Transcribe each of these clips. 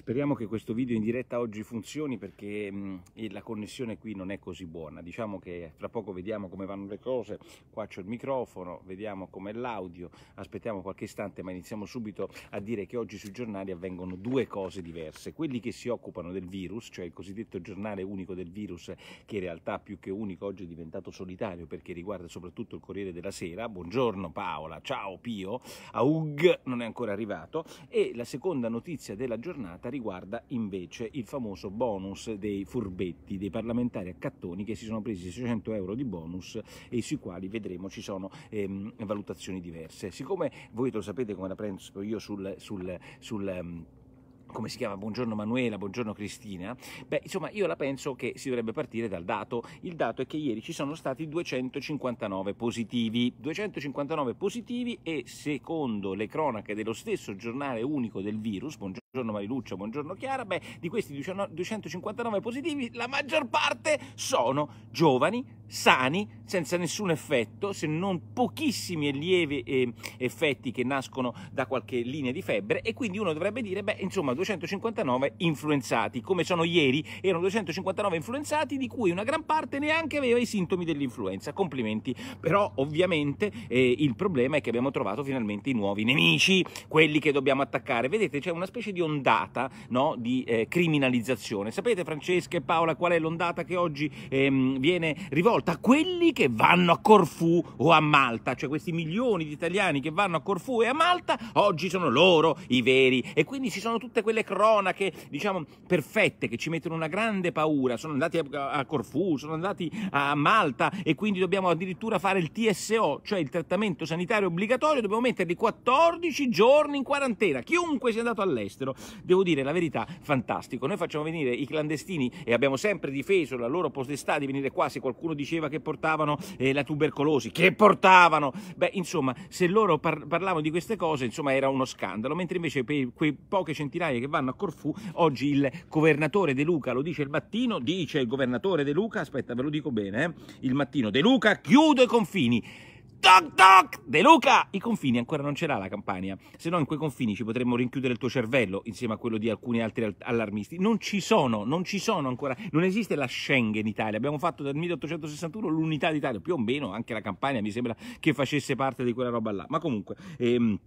Speriamo che questo video in diretta oggi funzioni perché mh, mm, la connessione qui non è così buona. Diciamo che fra poco vediamo come vanno le cose, qua c'è il microfono, vediamo com'è l'audio, aspettiamo qualche istante ma iniziamo subito a dire che oggi sui giornali avvengono due cose diverse. Quelli che si occupano del virus, cioè il cosiddetto giornale unico del virus che in realtà più che unico oggi è diventato solitario perché riguarda soprattutto il Corriere della Sera. Buongiorno Paola, ciao Pio, Aug non è ancora arrivato e la seconda notizia della giornata riguarda riguarda invece il famoso bonus dei furbetti, dei parlamentari accattoni che si sono presi 600 euro di bonus e sui quali vedremo ci sono ehm, valutazioni diverse. Siccome voi lo sapete come la penso io sul... sul, sul ehm, come si chiama? Buongiorno Manuela, buongiorno Cristina. Beh, insomma, io la penso che si dovrebbe partire dal dato. Il dato è che ieri ci sono stati 259 positivi. 259 positivi e secondo le cronache dello stesso giornale unico del virus, buongiorno Buongiorno Mariluccio, buongiorno Chiara. Beh, di questi 259 positivi, la maggior parte sono giovani, sani, senza nessun effetto, se non pochissimi e lievi ehm, effetti che nascono da qualche linea di febbre e quindi uno dovrebbe dire, beh, insomma, 259 influenzati, come sono ieri, erano 259 influenzati di cui una gran parte neanche aveva i sintomi dell'influenza. Complimenti. Però, ovviamente, eh, il problema è che abbiamo trovato finalmente i nuovi nemici, quelli che dobbiamo attaccare. Vedete, c'è una specie di ondata no, di eh, criminalizzazione. Sapete Francesca e Paola qual è l'ondata che oggi ehm, viene rivolta? quelli che vanno a Corfù o a Malta, cioè questi milioni di italiani che vanno a Corfù e a Malta, oggi sono loro i veri e quindi ci sono tutte quelle cronache, diciamo, perfette che ci mettono una grande paura. Sono andati a, a Corfù, sono andati a Malta e quindi dobbiamo addirittura fare il TSO, cioè il trattamento sanitario obbligatorio, dobbiamo metterli 14 giorni in quarantena, chiunque sia andato all'estero all'estero, devo dire la verità, fantastico. Noi facciamo venire i clandestini e abbiamo sempre difeso la loro potestà di venire qua se qualcuno diceva che portavano eh, la tubercolosi, che portavano, beh insomma se loro par- parlavano di queste cose insomma era uno scandalo, mentre invece per quei poche centinaia che vanno a Corfù oggi il governatore De Luca lo dice il mattino, dice il governatore De Luca, aspetta ve lo dico bene, eh, il mattino De Luca chiudo i confini. Toc toc! De Luca! I confini ancora non ce l'ha la Campania, se no in quei confini ci potremmo rinchiudere il tuo cervello insieme a quello di alcuni altri allarmisti. Non ci sono, non ci sono ancora, non esiste la Schengen in Italia. Abbiamo fatto dal 1861 l'unità d'Italia, più o meno anche la Campania mi sembra che facesse parte di quella roba là. Ma comunque... Ehm,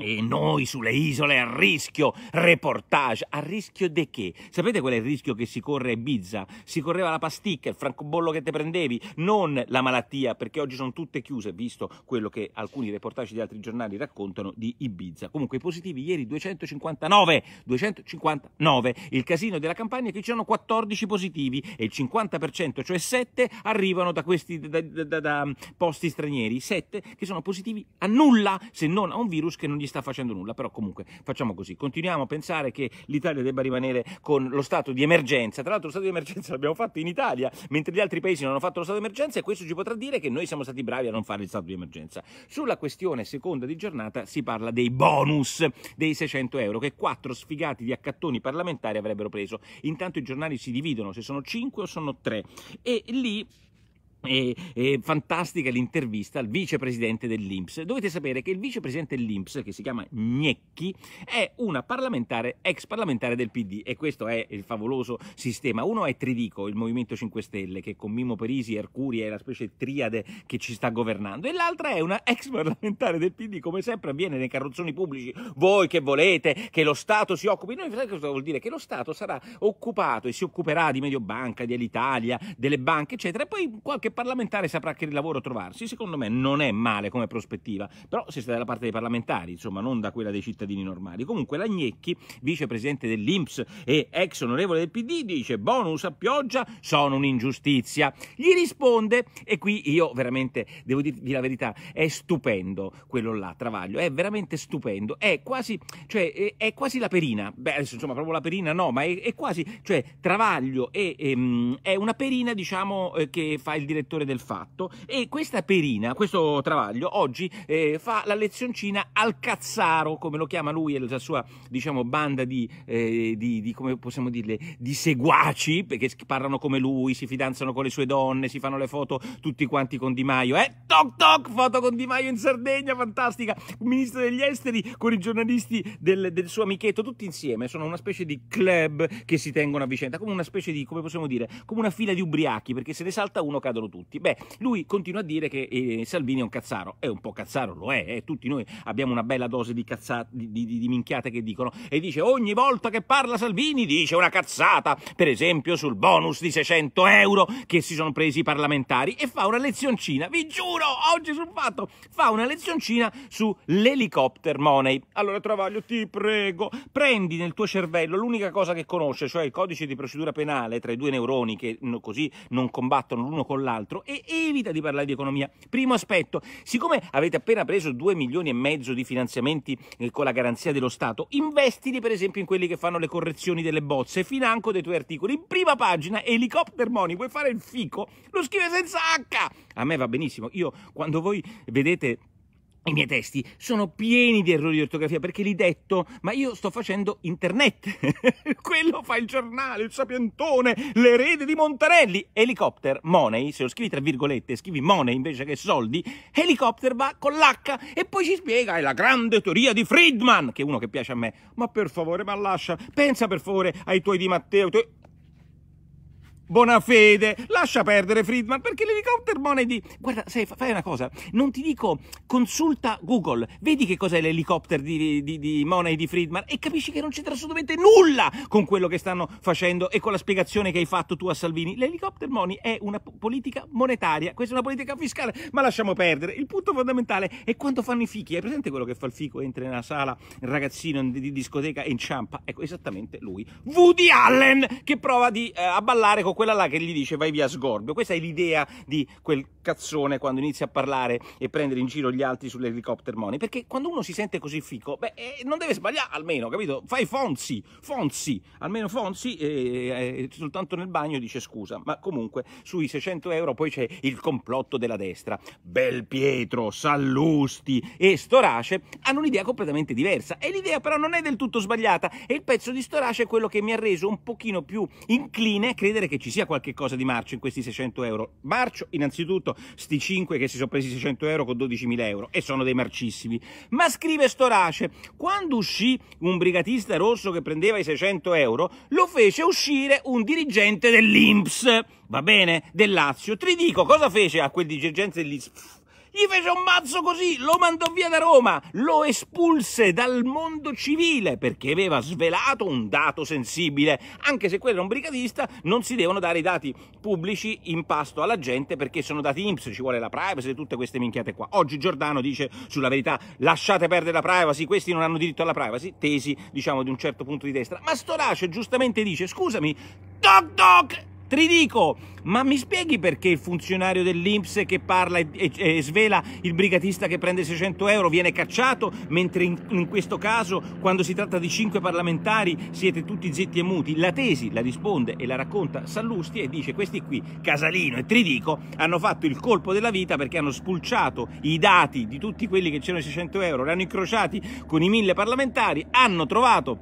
e noi sulle isole a rischio, reportage, a rischio di che? Sapete qual è il rischio che si corre a Ibiza? Si correva la pasticca, il francobollo che te prendevi, non la malattia, perché oggi sono tutte chiuse, visto quello che alcuni reportage di altri giornali raccontano di Ibiza. Comunque i positivi ieri 259, 259, il casino della campagna è che c'erano 14 positivi e il 50%, cioè 7, arrivano da questi da, da, da, posti stranieri, 7 che sono positivi a nulla se non a un virus che non gli sta facendo nulla, però comunque facciamo così, continuiamo a pensare che l'Italia debba rimanere con lo stato di emergenza, tra l'altro lo stato di emergenza l'abbiamo fatto in Italia, mentre gli altri paesi non hanno fatto lo stato di emergenza e questo ci potrà dire che noi siamo stati bravi a non fare il stato di emergenza. Sulla questione seconda di giornata si parla dei bonus dei 600 euro che quattro sfigati di accattoni parlamentari avrebbero preso, intanto i giornali si dividono se sono 5 o sono 3 e lì e, e, fantastica l'intervista al vicepresidente dell'Inps. Dovete sapere che il vicepresidente dell'Inps, che si chiama Gnecchi, è una parlamentare, ex parlamentare del PD e questo è il favoloso sistema. Uno è Tridico, il Movimento 5 Stelle, che con Mimmo Perisi, e Arcuri è la specie triade che ci sta governando e l'altra è una ex parlamentare del PD, come sempre avviene nei carrozzoni pubblici. Voi che volete che lo Stato si occupi, noi sapete cosa vuol dire? Che lo Stato sarà occupato e si occuperà di Mediobanca, dell'Italia, delle banche, eccetera, e poi qualche qualche parlamentare saprà che lavoro trovarsi. Secondo me non è male come prospettiva, però si sta dalla parte dei parlamentari, insomma, non da quella dei cittadini normali. Comunque Lagnecchi, vicepresidente dell'Inps e ex onorevole del PD, dice bonus a pioggia sono un'ingiustizia. Gli risponde, e qui io veramente devo dirvi la verità, è stupendo quello là, Travaglio, è veramente stupendo, è quasi, cioè, è quasi la perina, beh adesso insomma proprio la perina no, ma è, è quasi, cioè Travaglio è, ehm, è una perina diciamo eh, che fa il direttore direttore del fatto e questa Perina, questo Travaglio, oggi eh, fa la lezioncina al cazzaro, come lo chiama lui e la sua diciamo, banda di, eh, di, di, come possiamo dirle, di seguaci, perché parlano come lui, si fidanzano con le sue donne, si fanno le foto tutti quanti con Di Maio, eh? Toc toc, foto con Di Maio in Sardegna, fantastica, ministro degli esteri con i giornalisti del, del suo amichetto, tutti insieme, sono una specie di club che si tengono a vicenda, come una specie di, come possiamo dire, come una fila di ubriachi, perché se ne salta uno cadono tutti. Beh, lui continua a dire che eh, Salvini è un cazzaro. È un po' cazzaro, lo è. Eh. Tutti noi abbiamo una bella dose di, cazza, di, di, di, minchiate che dicono. E dice ogni volta che parla Salvini dice una cazzata. Per esempio sul bonus di 600 euro che si sono presi i parlamentari. E fa una lezioncina, vi giuro, oggi sul fatto, fa una lezioncina sull'helicopter money. Allora Travaglio, ti prego, prendi nel tuo cervello l'unica cosa che conosce, cioè il codice di procedura penale tra i due neuroni che così non combattono l'uno con l'altro altro e evita di parlare di economia. Primo aspetto, siccome avete appena preso 2 milioni e mezzo di finanziamenti eh, con la garanzia dello Stato, investili per esempio in quelli che fanno le correzioni delle bozze, financo dei tuoi articoli. In prima pagina, Helicopter Money, vuoi fare il fico? Lo scrive senza H! A me va benissimo, io quando voi vedete i miei testi sono pieni di errori di ortografia perché li detto, ma io sto facendo internet. Quello fa il giornale, il sapientone, l'erede di Montarelli. Helicopter, money, se lo scrivi tra virgolette, scrivi money invece che soldi, helicopter va con l'H e poi ci spiega, è la grande teoria di Friedman, che è uno che piace a me. Ma per favore, ma lascia, pensa per favore ai tuoi di Matteo, ai tuoi... Buona fede, lascia perdere Friedman perché l'elicotter Money di... Guarda, sai, fai una cosa, non ti dico, consulta Google, vedi che cos'è l'elicotter di, di, di Money di Friedman e capisci che non c'entra assolutamente nulla con quello che stanno facendo e con la spiegazione che hai fatto tu a Salvini. L'elicotter Money è una politica monetaria, questa è una politica fiscale, ma lasciamo perdere. Il punto fondamentale è quando fanno i fichi, hai presente quello che fa il fico, entra nella sala, il ragazzino di discoteca e inciampa? Ecco, esattamente lui. Woody Allen che prova di, eh, a ballare con quella là che gli dice vai via sgorbio. Questa è l'idea di quel cazzone quando inizia a parlare e prendere in giro gli altri sull'helicopter money, perché quando uno si sente così fico, beh, eh, non deve sbagliare almeno, capito? Fai Fonzi, Fonzi, almeno Fonzi eh, eh, soltanto nel bagno dice scusa, ma comunque sui 600 euro poi c'è il complotto della destra. Bel Pietro, Sallusti e Storace hanno un'idea completamente diversa e l'idea però non è del tutto sbagliata e il pezzo di Storace è quello che mi ha reso un pochino più incline a credere che ci ci sia qualche cosa di marcio in questi 600 euro. Marcio, innanzitutto, sti 5 che si sono presi 600 euro con 12.000 euro e sono dei marcissimi. Ma scrive Storace, quando uscì un brigatista rosso che prendeva i 600 euro, lo fece uscire un dirigente dell'Inps, va bene, del Lazio. Ti dico cosa fece a quel dirigente dell'Inps? Gli fece un mazzo così, lo mandò via da Roma, lo espulse dal mondo civile perché aveva svelato un dato sensibile. Anche se quello è un brigadista, non si devono dare i dati pubblici in pasto alla gente perché sono dati IMSS, ci vuole la privacy e tutte queste minchiate qua. Oggi Giordano dice sulla verità lasciate perdere la privacy, questi non hanno diritto alla privacy, tesi diciamo di un certo punto di destra. Ma Storace giustamente dice scusami, toc toc! Tridico, ma mi spieghi perché il funzionario dell'Inps che parla e, e, e, svela il brigatista che prende 600 euro viene cacciato, mentre in, in, questo caso, quando si tratta di 5 parlamentari, siete tutti zitti e muti? La tesi la risponde e la racconta Sallusti e dice questi qui, Casalino e Tridico, hanno fatto il colpo della vita perché hanno spulciato i dati di tutti quelli che c'erano i 600 euro, li hanno incrociati con i 1000 parlamentari, hanno trovato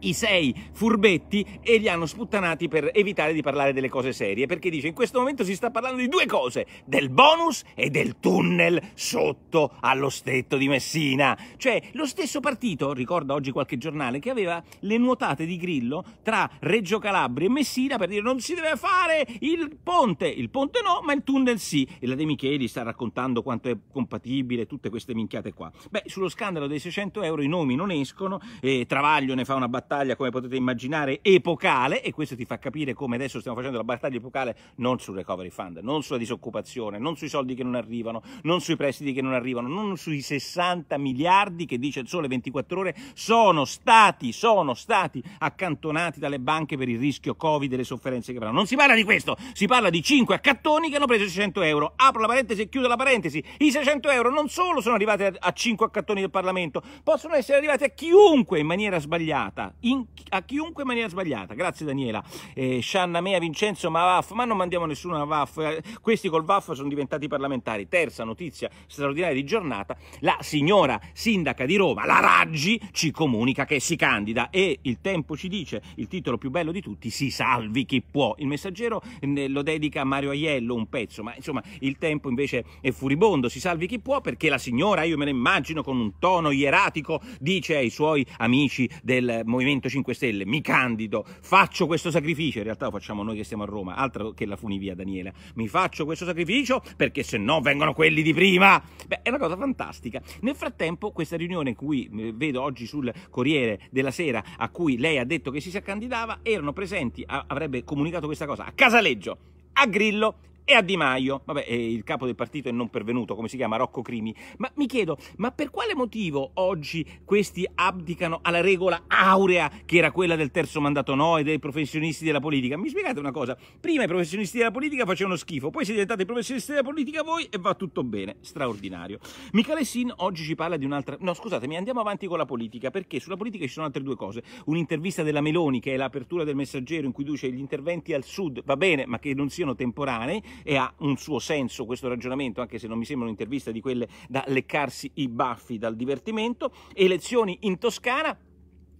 i sei furbetti e li hanno sputtanati per evitare di parlare delle cose serie, perché dice in questo momento si sta parlando di due cose, del bonus e del tunnel sotto allo stretto di Messina. Cioè lo stesso partito, ricorda oggi qualche giornale, che aveva le nuotate di Grillo tra Reggio Calabria e Messina per dire non si deve fare il ponte, il ponte no, ma il tunnel sì. E la De Micheli sta raccontando quanto è compatibile tutte queste minchiate qua. Beh, sullo scandalo dei 600 euro i nomi non escono, e Travaglio ne fa una battaglia battaglia, come potete immaginare, epocale e questo ti fa capire come adesso stiamo facendo la battaglia epocale non sul recovery fund, non sulla disoccupazione, non sui soldi che non arrivano, non sui prestiti che non arrivano, non sui 60 miliardi che dice il sole 24 ore sono stati, sono stati accantonati dalle banche per il rischio Covid e le sofferenze che avranno. Non si parla di questo, si parla di 5 accattoni che hanno preso 600 euro. Apro la parentesi e chiudo la parentesi. I 600 euro non solo sono arrivati a 5 accattoni del Parlamento, possono essere arrivati a chiunque in maniera sbagliata in, a chiunque in maniera sbagliata. Grazie Daniela, eh, Shanna Mea, Vincenzo, ma vaff, ma non mandiamo nessuno a vaff. Eh, questi col vaff sono diventati parlamentari. Terza notizia straordinaria di giornata, la signora sindaca di Roma, la Raggi, ci comunica che si candida e il tempo ci dice, il titolo più bello di tutti, si salvi chi può. Il messaggero mm, eh, lo dedica a Mario Aiello un pezzo, ma insomma il tempo invece è furibondo, si salvi chi può perché la signora, io me la immagino con un tono ieratico, dice ai suoi amici del movimento Movimento 5 Stelle, mi candido, faccio questo sacrificio, in realtà lo facciamo noi che siamo a Roma, altro che la funivia Daniela, mi faccio questo sacrificio perché se no vengono quelli di prima. Beh, è una cosa fantastica. Nel frattempo questa riunione cui eh, vedo oggi sul Corriere della Sera a cui lei ha detto che si candidava, erano presenti, avrebbe comunicato questa cosa a Casaleggio, a Grillo e a Di Maio. Vabbè, il capo del partito è non pervenuto, come si chiama? Rocco Crimi. Ma mi chiedo, ma per quale motivo oggi questi abdicano alla regola aurea che era quella del terzo mandato no e dei professionisti della politica? Mi spiegate una cosa, prima i professionisti della politica facevano schifo, poi siete diventati professionisti della politica voi e va tutto bene, straordinario. Michele Sin oggi ci parla di un'altra... No, scusatemi, andiamo avanti con la politica, perché sulla politica ci sono altre due cose. Un'intervista della Meloni, che è l'apertura del messaggero in cui dice gli interventi al sud, va bene, ma che non siano temporanei, e ha un suo senso questo ragionamento, anche se non mi sembra un'intervista di quelle da leccarsi i baffi dal divertimento. Elezioni in Toscana,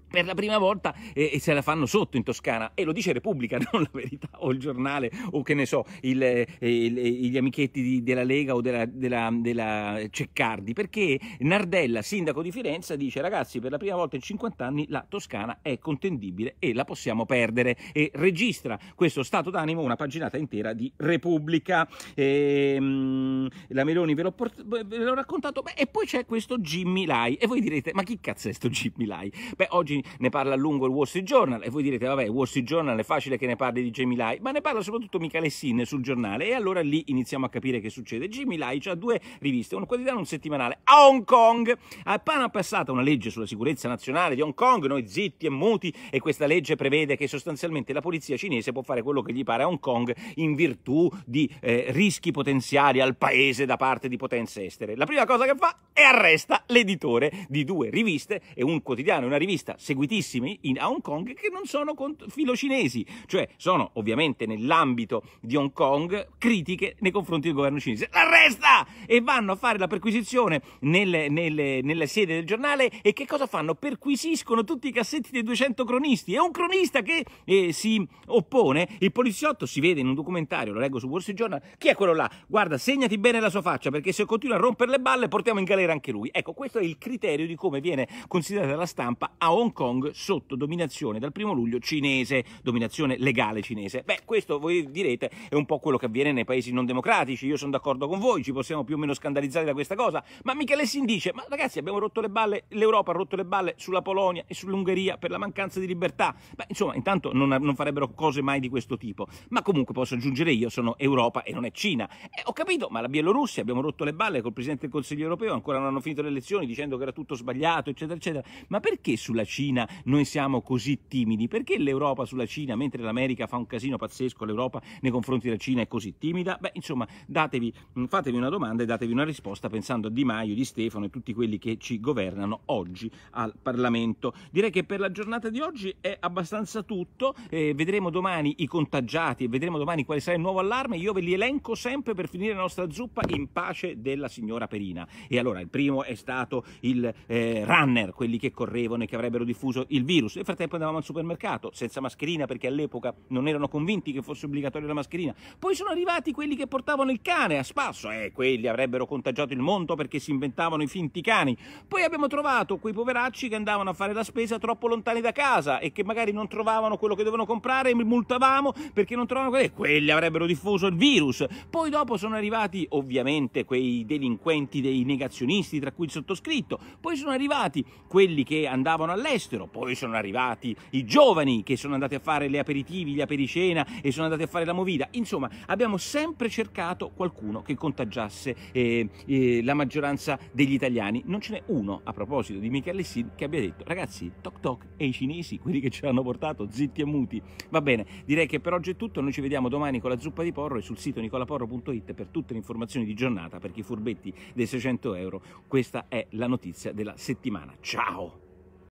per la prima volta e, eh, se la fanno sotto in Toscana e lo dice Repubblica, non la verità o il giornale o che ne so, il, eh, il, gli amichetti di, della Lega o della, della, della, Ceccardi, perché Nardella, sindaco di Firenze, dice ragazzi per la prima volta in 50 anni la Toscana è contendibile e la possiamo perdere e registra questo stato d'animo una paginata intera di Repubblica. E, ehm, la Meloni ve l'ho, port- ve l'ho raccontato beh, e poi c'è questo Jimmy Lai e voi direte ma chi cazzo è questo Jimmy Lai? Beh oggi ne parla a lungo il Wall Street Journal e voi direte vabbè Wall Street Journal è facile che ne parli di Jamie Lai, ma ne parla soprattutto Michele Sin sul giornale e allora lì iniziamo a capire che succede. Jamie Lai ha due riviste, un quotidiano e un settimanale. A Hong Kong, appena passata una legge sulla sicurezza nazionale di Hong Kong, noi zitti e muti e questa legge prevede che sostanzialmente la polizia cinese può fare quello che gli pare a Hong Kong in virtù di eh, rischi potenziali al paese da parte di potenze estere. La prima cosa che fa è arresta l'editore di due riviste e un quotidiano e una rivista seguitissimi in, a Hong Kong che non sono filo cinesi, cioè sono ovviamente nell'ambito di Hong Kong critiche nei confronti del governo cinese. L'arresta! E vanno a fare la perquisizione nelle, nelle, nelle sede del giornale e che cosa fanno? Perquisiscono tutti i cassetti dei 200 cronisti. È un cronista che eh, si oppone, il poliziotto si vede in un documentario, lo leggo su Wall Street Journal, chi è quello là? Guarda, segnati bene la sua faccia perché se continua a rompere le balle portiamo in galera anche lui. Ecco, questo è il criterio di come viene considerata la stampa a Hong Kong Kong sotto dominazione dal 1 luglio cinese, dominazione legale cinese. Beh, questo voi direte è un po' quello che avviene nei paesi non democratici, io sono d'accordo con voi, ci possiamo più o meno scandalizzare da questa cosa, ma Michele Michelessin dice, ma ragazzi abbiamo rotto le balle, l'Europa ha rotto le balle sulla Polonia e sull'Ungheria per la mancanza di libertà. Beh, insomma, intanto non, non farebbero cose mai di questo tipo, ma comunque posso aggiungere io, sono Europa e non è Cina. Eh, ho capito, ma la Bielorussia abbiamo rotto le balle col Presidente del Consiglio europeo, ancora non hanno finito le elezioni dicendo che era tutto sbagliato, eccetera, eccetera. Ma perché sulla Cina? Cina noi siamo così timidi? Perché l'Europa sulla Cina, mentre l'America fa un casino pazzesco, l'Europa nei confronti della Cina è così timida? Beh, insomma, datevi, fatevi una domanda e datevi una risposta pensando a Di Maio, Di Stefano e tutti quelli che ci governano oggi al Parlamento. Direi che per la giornata di oggi è abbastanza tutto, eh, vedremo domani i contagiati e vedremo domani quale sarà il nuovo allarme, io ve li elenco sempre per finire la nostra zuppa in pace della signora Perina. E allora il primo è stato il eh, runner, quelli che correvano e che avrebbero di diffuso il virus. Nel frattempo andavamo al supermercato senza mascherina perché all'epoca non erano convinti che fosse obbligatoria la mascherina. Poi sono arrivati quelli che portavano il cane a spasso e eh, quelli avrebbero contagiato il mondo perché si inventavano i finti cani. Poi abbiamo trovato quei poveracci che andavano a fare la spesa troppo lontani da casa e che magari non trovavano quello che dovevano comprare e multavamo perché non trovavano quelli. Eh, quelli avrebbero diffuso il virus. Poi dopo sono arrivati ovviamente quei delinquenti dei negazionisti tra cui il sottoscritto. Poi sono arrivati quelli che andavano all'estero all'estero, poi sono arrivati i giovani che sono andati a fare le aperitivi, gli apericena e sono andati a fare la movida, insomma abbiamo sempre cercato qualcuno che contagiasse eh, eh, la maggioranza degli italiani, non ce n'è uno a proposito di Michele Sid che abbia detto ragazzi toc toc e i cinesi, quelli che ce l'hanno portato zitti e muti, va bene, direi che per oggi è tutto, noi ci vediamo domani con la zuppa di porro e sul sito nicolaporro.it per tutte le informazioni di giornata, per i furbetti dei 600 euro, questa è la notizia della settimana. Ciao!